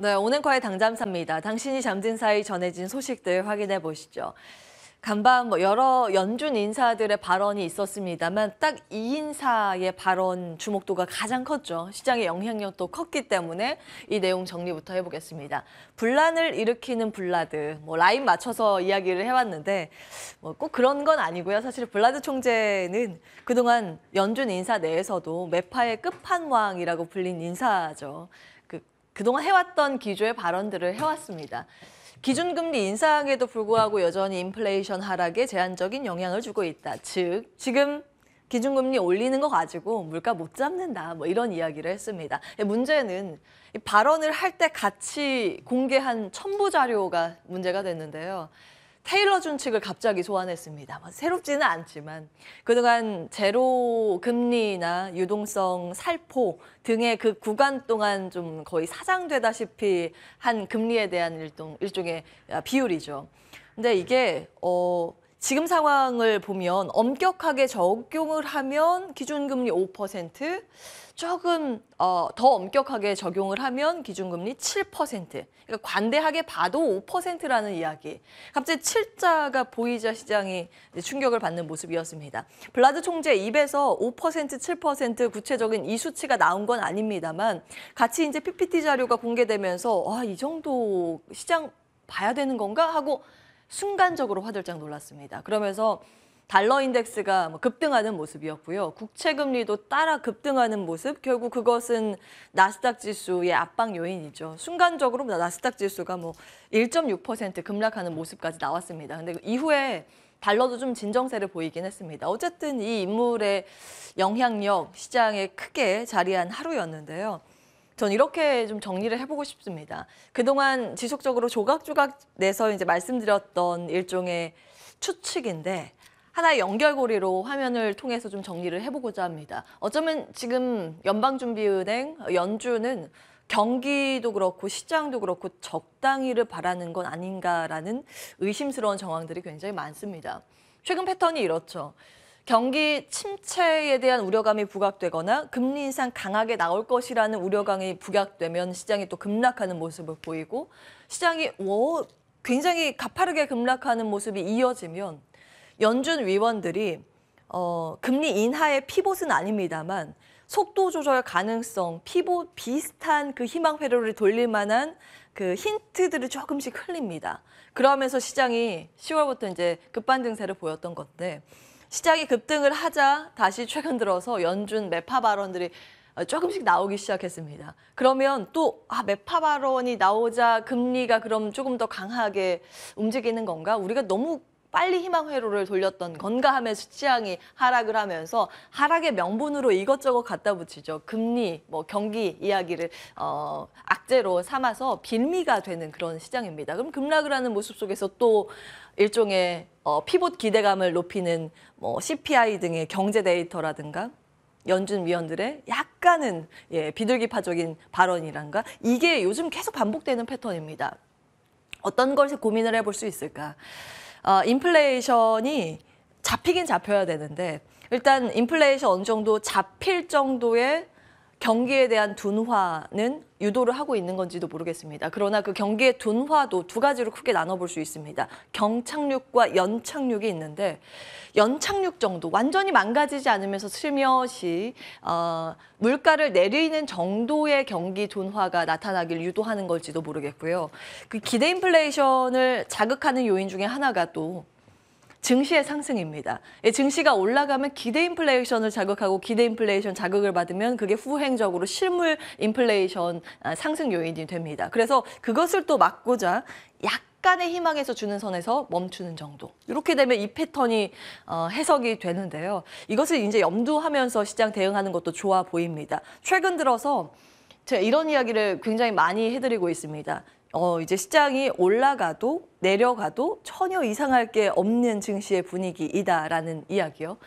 네, 오늘과의 당잠사입니다. 당신이 잠든 사이 전해진 소식들 확인해 보시죠. 간밤 뭐 여러 연준 인사들의 발언이 있었습니다만 딱 이 인사의 발언 주목도가 가장 컸죠. 시장의 영향력도 컸기 때문에 이 내용 정리부터 해보겠습니다. 분란을 일으키는 블라드, 뭐 라인 맞춰서 이야기를 해왔는데 뭐꼭 그런 건 아니고요. 사실 블라드 총재는 그동안 연준 인사 내에서도 매파의 끝판왕이라고 불린 인사죠. 그동안 해왔던 기조의 발언들을 해왔습니다. 기준금리 인상에도 불구하고 여전히 인플레이션 하락에 제한적인 영향을 주고 있다. 즉, 지금 기준금리 올리는 거 가지고 물가 못 잡는다. 뭐 이런 이야기를 했습니다. 문제는 발언을 할 때 같이 공개한 첨부 자료가 문제가 됐는데요. 테일러 준칙을 갑자기 소환했습니다. 뭐 새롭지는 않지만 그동안 제로 금리나 유동성 살포 등의 그 구간 동안 좀 거의 사장되다시피 한 금리에 대한 일동, 일종의 아, 비율이죠. 근데 이게 어 지금 상황을 보면 엄격하게 적용을 하면 기준금리 5%, 조금 어, 더 엄격하게 적용을 하면 기준금리 7%. 그러니까 관대하게 봐도 5%라는 이야기. 갑자기 7자가 보이자 시장이 충격을 받는 모습이었습니다. 블라드 총재 입에서 5%, 7% 구체적인 이 수치가 나온 건 아닙니다만 같이 이제 PPT 자료가 공개되면서 아, 이 정도 시장 봐야 되는 건가 하고 순간적으로 화들짝 놀랐습니다. 그러면서 달러 인덱스가 뭐 급등하는 모습이었고요. 국채 금리도 따라 급등하는 모습. 결국 그것은 나스닥 지수의 압박 요인이죠. 순간적으로 뭐 나스닥 지수가 뭐 1.6% 급락하는 모습까지 나왔습니다. 근데 그 이후에 달러도 좀 진정세를 보이긴 했습니다. 어쨌든 이 인물의 영향력 시장에 크게 자리한 하루였는데요. 전 이렇게 좀 정리를 해보고 싶습니다. 그동안 지속적으로 조각조각 내서 이제 말씀드렸던 일종의 추측인데 하나의 연결고리로 화면을 통해서 좀 정리를 해보고자 합니다. 어쩌면 지금 연방준비은행 연준은 경기도 그렇고 시장도 그렇고 적당히를 바라는 건 아닌가라는 의심스러운 정황들이 굉장히 많습니다. 최근 패턴이 이렇죠. 경기 침체에 대한 우려감이 부각되거나 금리 인상 강하게 나올 것이라는 우려감이 부각되면 시장이 또 급락하는 모습을 보이고 시장이 오, 굉장히 가파르게 급락하는 모습이 이어지면 연준 위원들이 어, 금리 인하의 피봇은 아닙니다만 속도 조절 가능성, 피봇 비슷한 그 희망 회로를 돌릴 만한 그 힌트들을 조금씩 흘립니다. 그러면서 시장이 10월부터 이제 급반등세를 보였던 건데 시장이 급등을 하자 다시 최근 들어서 연준 매파 발언들이 조금씩 나오기 시작했습니다. 그러면 또 아, 매파 발언이 나오자 금리가 그럼 조금 더 강하게 움직이는 건가? 우리가 너무 빨리 희망 회로를 돌렸던 건가함의 수치향이 하락을 하면서 하락의 명분으로 이것저것 갖다 붙이죠. 금리, 뭐 경기 이야기를 어, 악재로 삼아서 빌미가 되는 그런 시장입니다. 그럼 급락을 하는 모습 속에서 또 일종의 어, 피봇 기대감을 높이는 뭐 CPI 등의 경제 데이터라든가 연준 위원들의 약간은 예, 비둘기파적인 발언이란가 이게 요즘 계속 반복되는 패턴입니다. 어떤 것에 고민을 해볼 수 있을까? 어, 인플레이션이 잡히긴 잡혀야 되는데 일단 인플레이션 어느 정도 잡힐 정도의 경기에 대한 둔화는 유도를 하고 있는 건지도 모르겠습니다. 그러나 그 경기의 둔화도 두 가지로 크게 나눠볼 수 있습니다. 경착륙과 연착륙이 있는데 연착륙 정도 완전히 망가지지 않으면서 스며시 어, 물가를 내리는 정도의 경기 둔화가 나타나길 유도하는 걸지도 모르겠고요. 그 기대 인플레이션을 자극하는 요인 중에 하나가 또 증시의 상승입니다. 예, 증시가 올라가면 기대 인플레이션을 자극하고 기대 인플레이션 자극을 받으면 그게 후행적으로 실물 인플레이션 아, 상승 요인이 됩니다. 그래서 그것을 또 막고자 약 약간의 희망에서 주는 선에서 멈추는 정도. 이렇게 되면 이 패턴이 어, 해석이 되는데요. 이것을 이제 염두하면서 시장 대응하는 것도 좋아 보입니다. 최근 들어서 제가 이런 이야기를 굉장히 많이 해드리고 있습니다. 어, 이제 시장이 올라가도 내려가도 전혀 이상할 게 없는 증시의 분위기이다라는 이야기요.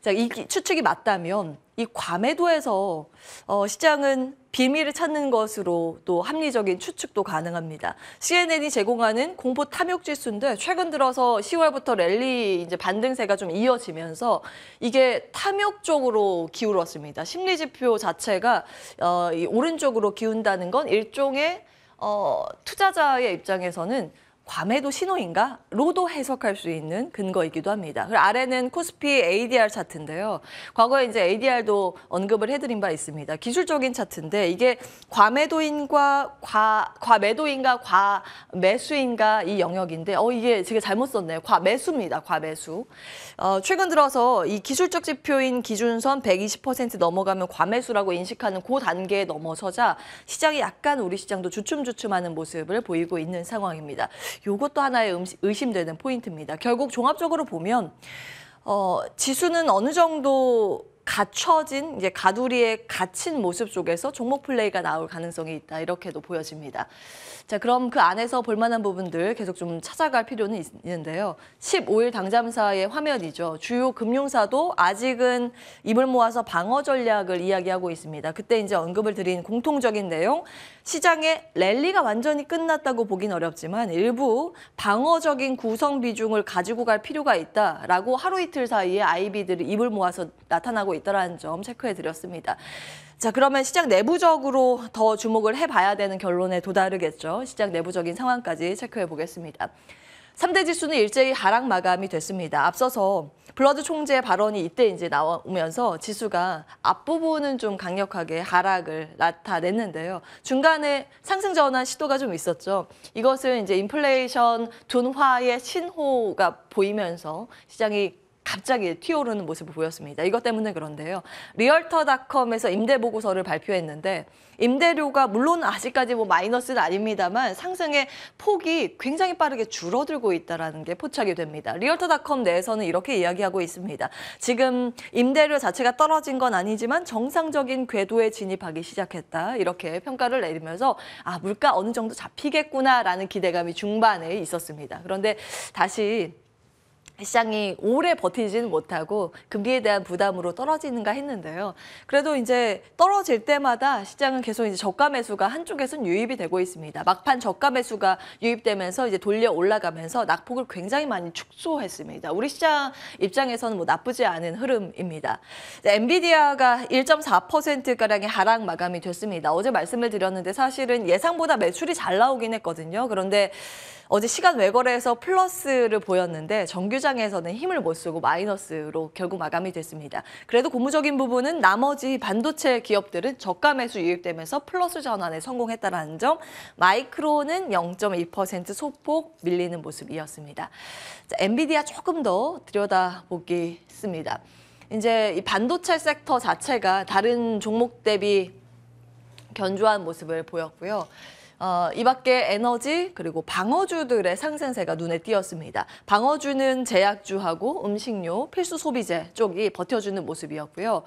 자, 이 추측이 맞다면 이 과매도에서 어, 시장은 비밀을 찾는 것으로 또 합리적인 추측도 가능합니다. CNN이 제공하는 공포 탐욕 지수인데 최근 들어서 10월부터 랠리 이제 반등세가 좀 이어지면서 이게 탐욕 쪽으로 기울었습니다. 심리 지표 자체가 어, 이 오른쪽으로 기운다는 건 일종의 어, 투자자의 입장에서는 과매도 신호인가? 로도 해석할 수 있는 근거이기도 합니다. 아래는 코스피 ADR 차트인데요. 과거에 이제 ADR도 언급을 해드린 바 있습니다. 기술적인 차트인데 이게 과매도인과 과, 과매도인과 과매수인가 이 영역인데 어 이게 제가 잘못 썼네요. 과매수입니다. 과매수. 어, 최근 들어서 이 기술적 지표인 기준선 120% 넘어가면 과매수라고 인식하는 그 단계에 넘어서자 시장이 약간 우리 시장도 주춤주춤하는 모습을 보이고 있는 상황입니다. 요것도 하나의 음시, 의심되는 포인트입니다. 결국 종합적으로 보면 어, 지수는 어느 정도 갖춰진 이제 가두리에 갇힌 모습 속에서 종목 플레이가 나올 가능성이 있다 이렇게도 보여집니다. 자, 그럼 그 안에서 볼만한 부분들 계속 좀 찾아갈 필요는 있는데요. 15일 당잠사의 화면이죠. 주요 금융사도 아직은 입을 모아서 방어 전략을 이야기하고 있습니다. 그때 이제 언급을 드린 공통적인 내용, 시장의 랠리가 완전히 끝났다고 보긴 어렵지만 일부 방어적인 구성 비중을 가지고 갈 필요가 있다라고 하루 이틀 사이에 아이비들이 입을 모아서 나타나고 있다는점 체크해 드렸습니다. 자, 그러면 시장 내부적으로 더 주목을 해봐야 되는 결론에 도달하겠죠. 시장 내부적인 상황까지 체크해 보겠습니다. 3대 지수는 일제히 하락 마감이 됐습니다. 앞서서 블러드 총재의 발언이 이때 이제 나오면서 지수가 앞부분은 좀 강력하게 하락을 나타냈는데요. 중간에 상승 전환 시도가 좀 있었죠. 이것은 이제 인플레이션 둔화의 신호가 보이면서 시장이 갑자기 튀어오르는 모습을 보였습니다. 이것 때문에 그런데요. 리얼터닷컴에서 임대 보고서를 발표했는데 임대료가 물론 아직까지 뭐 마이너스는 아닙니다만 상승의 폭이 굉장히 빠르게 줄어들고 있다는게 포착이 됩니다. 리얼터닷컴 내에서는 이렇게 이야기하고 있습니다. 지금 임대료 자체가 떨어진 건 아니지만 정상적인 궤도에 진입하기 시작했다. 이렇게 평가를 내리면서 아, 물가 어느 정도 잡히겠구나라는 기대감이 중반에 있었습니다. 그런데 다시 시장이 오래 버티지는 못하고 금리에 대한 부담으로 떨어지는가 했는데요. 그래도 이제 떨어질 때마다 시장은 계속 이제 저가 매수가 한쪽에선 유입이 되고 있습니다. 막판 저가 매수가 유입되면서 이제 돌려 올라가면서 낙폭을 굉장히 많이 축소했습니다. 우리 시장 입장에서는 뭐 나쁘지 않은 흐름입니다. 엔비디아가 1.4% 가량의 하락 마감이 됐습니다. 어제 말씀을 드렸는데 사실은 예상보다 매출이 잘 나오긴 했거든요. 그런데 어제 시간 외거래에서 플러스를 보였는데 정규장에서는 힘을 못 쓰고 마이너스로 결국 마감이 됐습니다. 그래도 고무적인 부분은 나머지 반도체 기업들은 저가 매수 유입되면서 플러스 전환에 성공했다는 점, 마이크로는 0.2% 소폭 밀리는 모습이었습니다. 자, 엔비디아 조금 더 들여다보겠습니다. 이제 이 반도체 섹터 자체가 다른 종목 대비 견조한 모습을 보였고요. 어, 이 밖에 에너지 그리고 방어주들의 상승세가 눈에 띄었습니다. 방어주는 제약주하고 음식료, 필수 소비재 쪽이 버텨주는 모습이었고요.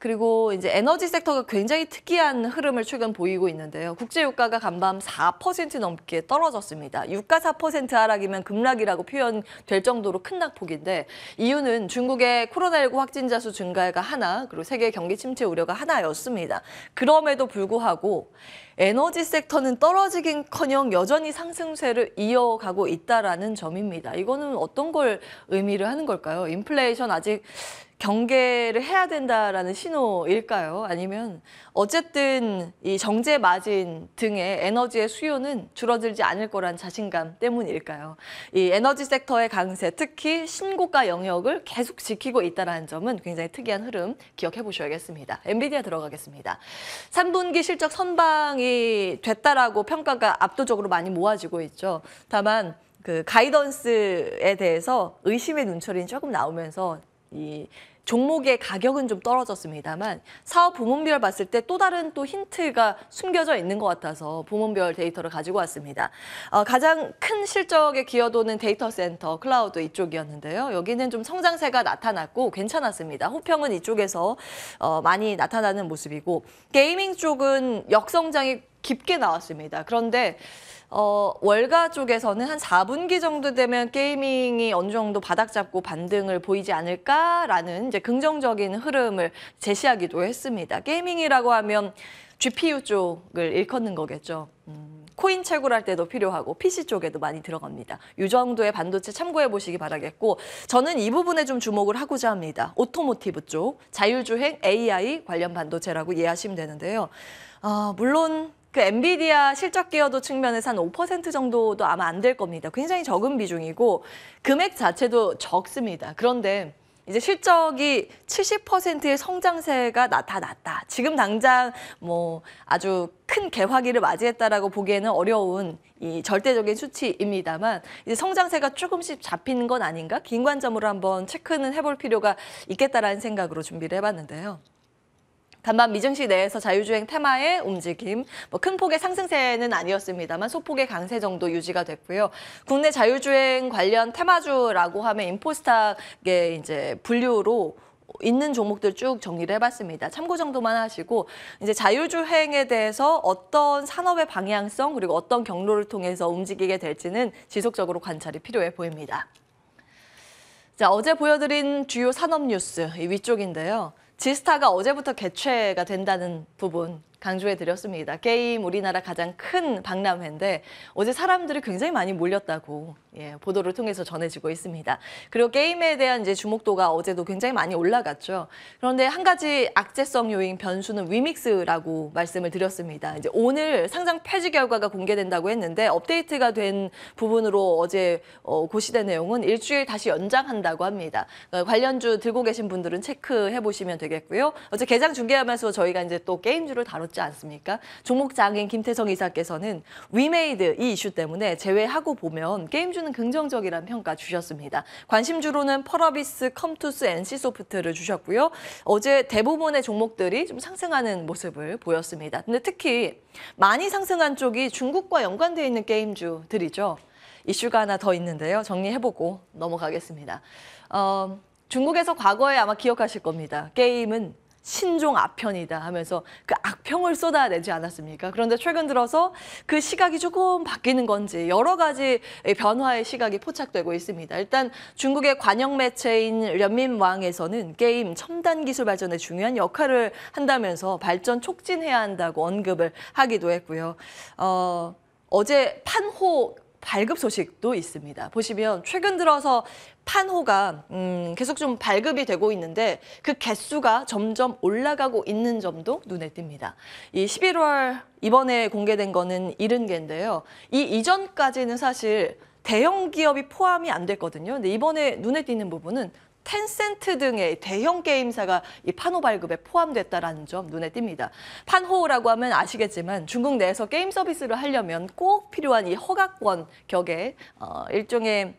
그리고 이제 에너지 섹터가 굉장히 특이한 흐름을 최근 보이고 있는데요. 국제 유가가 간밤 4% 넘게 떨어졌습니다. 유가 4% 하락이면 급락이라고 표현될 정도로 큰 낙폭인데 이유는 중국의 코로나19 확진자 수 증가가 하나 그리고 세계 경기 침체 우려가 하나였습니다. 그럼에도 불구하고 에너지 섹터는 떨어지긴커녕 여전히 상승세를 이어가고 있다라는 점입니다. 이거는 어떤 걸 의미를 하는 걸까요? 인플레이션 아직 경계를 해야 된다라는 신호일까요? 아니면 어쨌든 이 정제 마진 등의 에너지의 수요는 줄어들지 않을 거란 자신감 때문일까요? 이 에너지 섹터의 강세, 특히 신고가 영역을 계속 지키고 있다는 점은 굉장히 특이한 흐름 기억해 보셔야겠습니다. 엔비디아 들어가겠습니다. 3분기 실적 선방이 됐다라고 평가가 압도적으로 많이 모아지고 있죠. 다만 그 가이던스에 대해서 의심의 눈초리는 조금 나오면서 이 종목의 가격은 좀 떨어졌습니다만 사업 부문별 봤을 때 또 다른 또 힌트가 숨겨져 있는 것 같아서 부문별 데이터를 가지고 왔습니다. 어, 가장 큰 실적의 기여도는 데이터 센터, 클라우드 이쪽이었는데요. 여기는 좀 성장세가 나타났고 괜찮았습니다. 호평은 이쪽에서 어, 많이 나타나는 모습이고 게이밍 쪽은 역성장이 깊게 나왔습니다. 그런데 어, 월가 쪽에서는 한 4분기 정도 되면 게이밍이 어느 정도 바닥 잡고 반등을 보이지 않을까라는 이제 긍정적인 흐름을 제시하기도 했습니다. 게이밍이라고 하면 GPU 쪽을 일컫는 거겠죠. 음, 코인 채굴할 때도 필요하고 PC 쪽에도 많이 들어갑니다. 이 정도의 반도체 참고해 보시기 바라겠고 저는 이 부분에 좀 주목을 하고자 합니다. 오토모티브 쪽, 자율주행 AI 관련 반도체라고 이해하시면 되는데요. 아, 물론 그 엔비디아 실적 기여도 측면에서 한 5% 정도도 아마 안 될 겁니다. 굉장히 적은 비중이고 금액 자체도 적습니다. 그런데 이제 실적이 70%의 성장세가 나타났다. 지금 당장 뭐 아주 큰 개화기를 맞이했다라고 보기에는 어려운 이 절대적인 수치입니다만 이제 성장세가 조금씩 잡히는 건 아닌가? 긴 관점으로 한번 체크는 해볼 필요가 있겠다라는 생각으로 준비를 해봤는데요. 다밤 미증시 내에서 자유주행 테마의 움직임, 뭐 큰 폭의 상승세는 아니었습니다만 소폭의 강세 정도 유지가 됐고요. 국내 자유주행 관련 테마주라고 하면 인포스탁의 이제 분류로 있는 종목들 쭉 정리를 해봤습니다. 참고 정도만 하시고 이제 자율주행에 대해서 어떤 산업의 방향성 그리고 어떤 경로를 통해서 움직이게 될지는 지속적으로 관찰이 필요해 보입니다. 자 어제 보여드린 주요 산업 뉴스 이 위쪽인데요. 지스타가 어제부터 개최가 된다는 부분 강조해 드렸습니다. 게임 우리나라 가장 큰 박람회인데 어제 사람들이 굉장히 많이 몰렸다고 예, 보도를 통해서 전해지고 있습니다. 그리고 게임에 대한 이제 주목도가 어제도 굉장히 많이 올라갔죠. 그런데 한 가지 악재성 요인 변수는 위믹스라고 말씀을 드렸습니다. 이제 오늘 상장 폐지 결과가 공개된다고 했는데 업데이트가 된 부분으로 어제 어, 고시된 내용은 일주일 다시 연장한다고 합니다. 그러니까 관련주 들고 계신 분들은 체크해 보시면 되겠고요. 어제 개장 중계하면서 저희가 이제 또 게임주를 다뤘 그렇지 않습니까? 종목장인 김태성 이사께서는 위메이드 이 이슈 때문에 제외하고 보면 게임주는 긍정적이라는 평가 주셨습니다. 관심주로는 펄어비스, 컴투스, NC소프트를 주셨고요. 어제 대부분의 종목들이 좀 상승하는 모습을 보였습니다. 근데 특히 많이 상승한 쪽이 중국과 연관되어 있는 게임주들이죠. 이슈가 하나 더 있는데요. 정리해보고 넘어가겠습니다. 어, 중국에서 과거에 아마 기억하실 겁니다. 게임은 신종 악편이다 하면서 그 악평을 쏟아내지 않았습니까? 그런데 최근 들어서 그 시각이 조금 바뀌는 건지 여러 가지 변화의 시각이 포착되고 있습니다. 일단 중국의 관영 매체인 련민왕에서는 게임 첨단 기술 발전에 중요한 역할을 한다면서 발전 촉진해야 한다고 언급을 하기도 했고요. 어, 어제 판호 발급 소식도 있습니다. 보시면 최근 들어서 판호가 음, 계속 좀 발급이 되고 있는데 그 개수가 점점 올라가고 있는 점도 눈에 띕니다. 이 11월 이번에 공개된 거는 70개인데요. 이 이전까지는 사실 대형 기업이 포함이 안 됐거든요. 근데 이번에 눈에 띄는 부분은 텐센트 등의 대형 게임사가 이 판호 발급에 포함됐다라는 점 눈에 띕니다. 판호라고 하면 아시겠지만 중국 내에서 게임 서비스를 하려면 꼭 필요한 이 허가권 격의 어, 일종의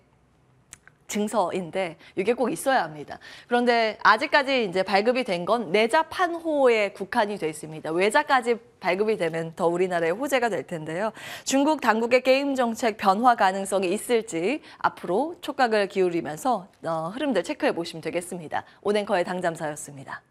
증서인데 이게 꼭 있어야 합니다. 그런데 아직까지 이제 발급이 된 건 내자 판호에 국한이 돼 있습니다. 외자까지 발급이 되면 더 우리나라의 호재가 될 텐데요. 중국 당국의 게임 정책 변화 가능성이 있을지 앞으로 촉각을 기울이면서 어, 흐름들 체크해 보시면 되겠습니다. 오앵커의 당잠사였습니다.